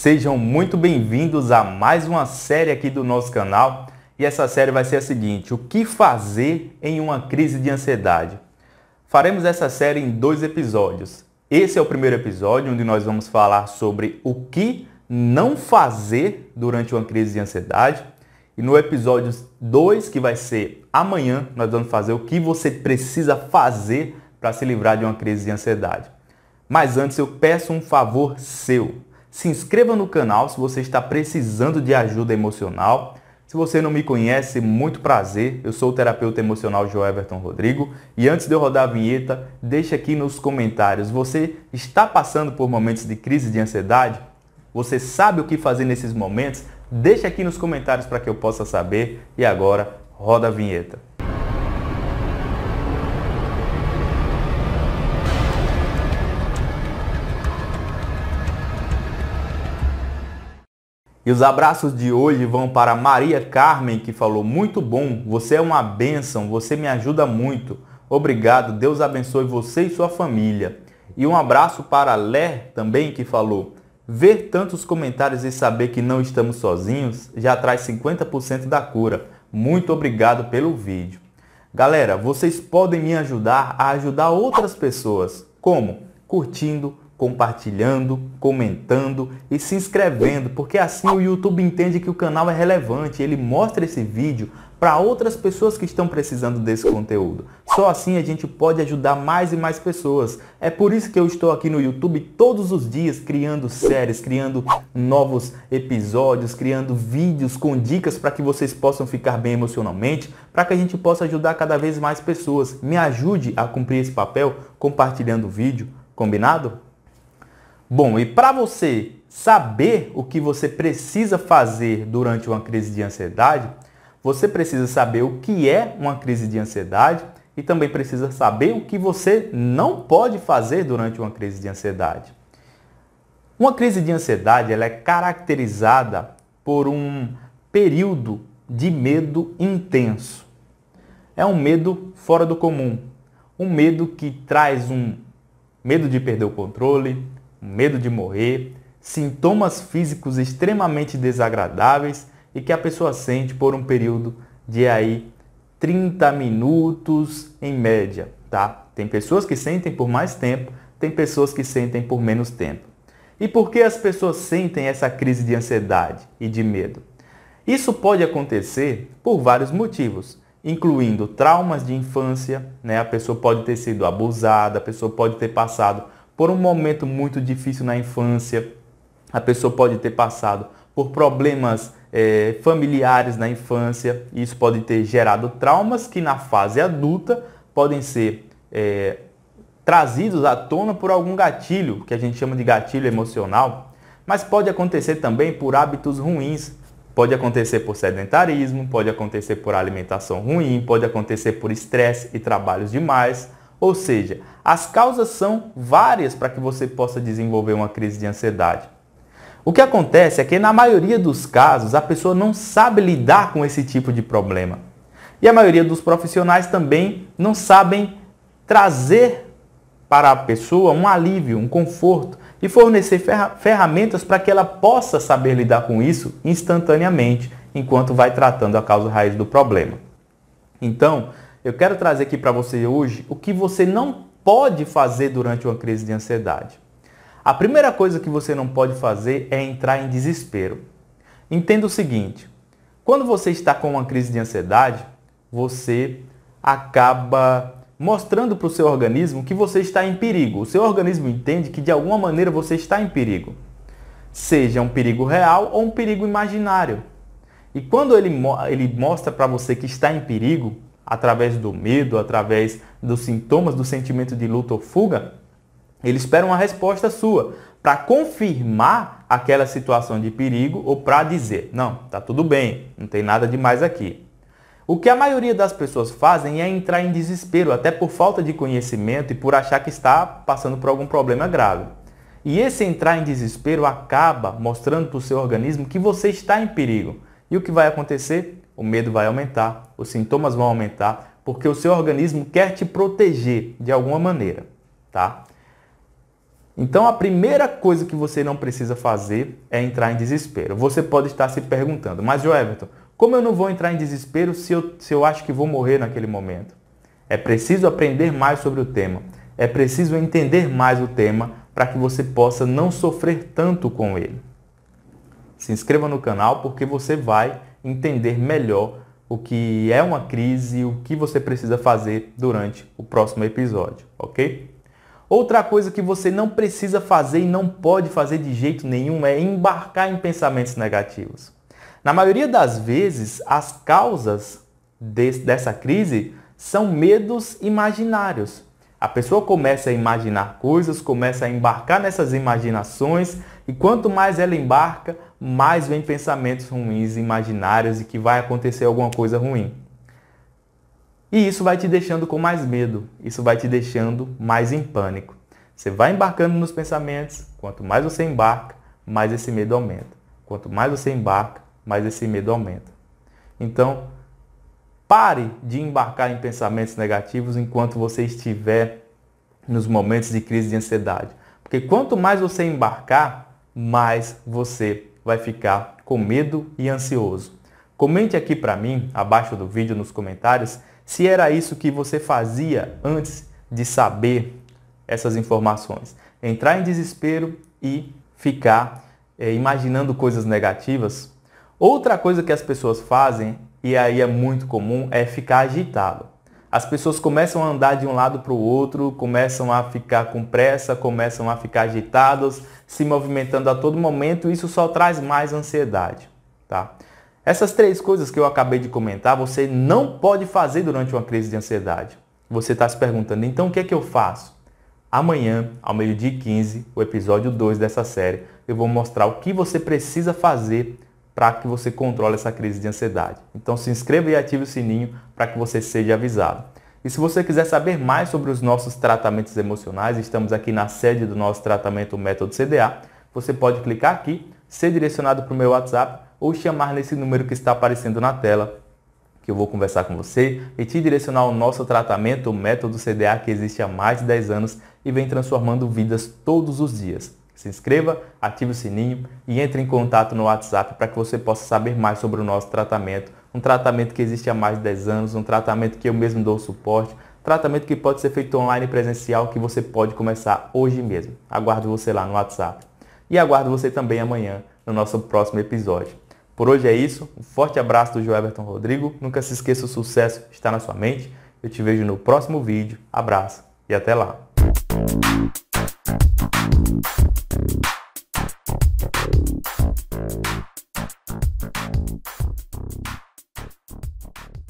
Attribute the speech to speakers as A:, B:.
A: Sejam muito bem-vindos a mais uma série aqui do nosso canal. E essa série vai ser a seguinte: O que fazer em uma crise de ansiedade? Faremos essa série em dois episódios. Esse é o primeiro episódio, onde nós vamos falar sobre o que não fazer durante uma crise de ansiedade. E no episódio 2, que vai ser amanhã, nós vamos fazer o que você precisa fazer para se livrar de uma crise de ansiedade. Mas antes eu peço um favor seu se inscreva no canal se você está precisando de ajuda emocional. Se você não me conhece, muito prazer. Eu sou o terapeuta emocional João Everton Rodrigo e antes de eu rodar a vinheta, deixa aqui nos comentários. Você está passando por momentos de crise de ansiedade? Você sabe o que fazer nesses momentos? Deixa aqui nos comentários para que eu possa saber. E agora, roda a vinheta. E os abraços de hoje vão para Maria Carmen, que falou: Muito bom, você é uma bênção, você me ajuda muito. Obrigado, Deus abençoe você e sua família. E um abraço para Lé também, que falou: Ver tantos comentários e saber que não estamos sozinhos já traz 50% da cura. Muito obrigado pelo vídeo. Galera, vocês podem me ajudar a ajudar outras pessoas. Como? Curtindo, compartilhando, comentando e se inscrevendo, porque assim o YouTube entende que o canal é relevante, ele mostra esse vídeo para outras pessoas que estão precisando desse conteúdo. Só assim a gente pode ajudar mais e mais pessoas. É por isso que eu estou aqui no YouTube todos os dias criando séries, criando novos episódios, criando vídeos com dicas para que vocês possam ficar bem emocionalmente, para que a gente possa ajudar cada vez mais pessoas. Me ajude a cumprir esse papel compartilhando o vídeo, combinado? Bom, e para você saber o que você precisa fazer durante uma crise de ansiedade, você precisa saber o que é uma crise de ansiedade e também precisa saber o que você não pode fazer durante uma crise de ansiedade. Uma crise de ansiedade ela é caracterizada por um período de medo intenso. É um medo fora do comum, um medo que traz um medo de perder o controle, medo de morrer, sintomas físicos extremamente desagradáveis e que a pessoa sente por um período de aí 30 minutos em média, tá? Tem pessoas que sentem por mais tempo, tem pessoas que sentem por menos tempo. E por que as pessoas sentem essa crise de ansiedade e de medo? Isso pode acontecer por vários motivos, incluindo traumas de infância, né? A pessoa pode ter sido abusada, a pessoa pode ter passado por um momento muito difícil na infância, a pessoa pode ter passado por problemas é, familiares na infância, e isso pode ter gerado traumas que na fase adulta podem ser é, trazidos à tona por algum gatilho, que a gente chama de gatilho emocional, mas pode acontecer também por hábitos ruins, pode acontecer por sedentarismo, pode acontecer por alimentação ruim, pode acontecer por estresse e trabalhos demais, ou seja, as causas são várias para que você possa desenvolver uma crise de ansiedade. O que acontece é que, na maioria dos casos, a pessoa não sabe lidar com esse tipo de problema. E a maioria dos profissionais também não sabem trazer para a pessoa um alívio, um conforto e fornecer ferramentas para que ela possa saber lidar com isso instantaneamente, enquanto vai tratando a causa raiz do problema. Então, eu quero trazer aqui para você hoje o que você não pode fazer durante uma crise de ansiedade. A primeira coisa que você não pode fazer é entrar em desespero. Entenda o seguinte: quando você está com uma crise de ansiedade, você acaba mostrando para o seu organismo que você está em perigo. O seu organismo entende que de alguma maneira você está em perigo, seja um perigo real ou um perigo imaginário. E quando ele, ele mostra para você que está em perigo, através do medo, através dos sintomas do sentimento de luta ou fuga, ele espera uma resposta sua para confirmar aquela situação de perigo ou para dizer: não, tá tudo bem, não tem nada de mais aqui. O que a maioria das pessoas fazem é entrar em desespero, até por falta de conhecimento e por achar que está passando por algum problema grave. E esse entrar em desespero acaba mostrando para o seu organismo que você está em perigo, e o que vai acontecer? O medo vai aumentar, os sintomas vão aumentar, porque o seu organismo quer te proteger de alguma maneira, tá? Então a primeira coisa que você não precisa fazer é entrar em desespero. Você pode estar se perguntando, mas Joe Everton, como eu não vou entrar em desespero se eu, se eu acho que vou morrer naquele momento? É preciso aprender mais sobre o tema. É preciso entender mais o tema para que você possa não sofrer tanto com ele se inscreva no canal porque você vai entender melhor o que é uma crise e o que você precisa fazer durante o próximo episódio, ok? Outra coisa que você não precisa fazer e não pode fazer de jeito nenhum é embarcar em pensamentos negativos. Na maioria das vezes, as causas dessa crise são medos imaginários. A pessoa começa a imaginar coisas, começa a embarcar nessas imaginações e quanto mais ela embarca, mais vem pensamentos ruins, imaginários e que vai acontecer alguma coisa ruim. E isso vai te deixando com mais medo, isso vai te deixando mais em pânico. Você vai embarcando nos pensamentos, quanto mais você embarca, mais esse medo aumenta. Quanto mais você embarca, mais esse medo aumenta. Então, pare de embarcar em pensamentos negativos enquanto você estiver nos momentos de crise de ansiedade. Porque quanto mais você embarcar, mais você vai ficar com medo e ansioso. Comente aqui para mim, abaixo do vídeo, nos comentários, se era isso que você fazia antes de saber essas informações. Entrar em desespero e ficar é, imaginando coisas negativas. Outra coisa que as pessoas fazem, e aí é muito comum, é ficar agitado as pessoas começam a andar de um lado para o outro, começam a ficar com pressa, começam a ficar agitadas, se movimentando a todo momento, isso só traz mais ansiedade, tá? Essas três coisas que eu acabei de comentar, você não pode fazer durante uma crise de ansiedade. Você está se perguntando, então o que é que eu faço? Amanhã, ao meio-dia 15, o episódio 2 dessa série, eu vou mostrar o que você precisa fazer para que você controle essa crise de ansiedade. Então se inscreva e ative o sininho para que você seja avisado. E se você quiser saber mais sobre os nossos tratamentos emocionais, estamos aqui na sede do nosso tratamento Método CDA. Você pode clicar aqui, ser direcionado para o meu WhatsApp ou chamar nesse número que está aparecendo na tela, que eu vou conversar com você e te direcionar ao nosso tratamento Método CDA que existe há mais de 10 anos e vem transformando vidas todos os dias. Se inscreva, ative o sininho e entre em contato no WhatsApp para que você possa saber mais sobre o nosso tratamento. Um tratamento que existe há mais de 10 anos, um tratamento que eu mesmo dou suporte, tratamento que pode ser feito online presencial que você pode começar hoje mesmo. Aguardo você lá no WhatsApp. E aguardo você também amanhã no nosso próximo episódio. Por hoje é isso. Um forte abraço do João Everton Rodrigo. Nunca se esqueça o sucesso está na sua mente. Eu te vejo no próximo vídeo. Abraço e até lá. Thank you.